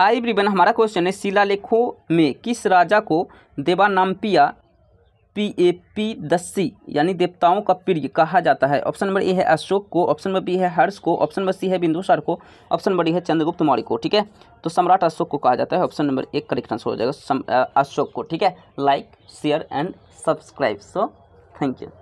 high ब्रिबन हमारा question है शिलालेखों में किस राजा को देवानाम्पिया पी ए पी दस्सी यानी देवताओं का प्रिय कहा जाता है ऑप्शन नंबर ए है अशोक को ऑप्शन नंबर बी है हर्ष को ऑप्शन नंबर सी है बिंदुसार को ऑप्शन नंबर डी है चंद्रगुप्त मौर्य को ठीक है तो सम्राट अशोक को कहा जाता है ऑप्शन नंबर एक करेक्ट आंसर हो जाएगा अशोक को ठीक है like share and subscribe so thank you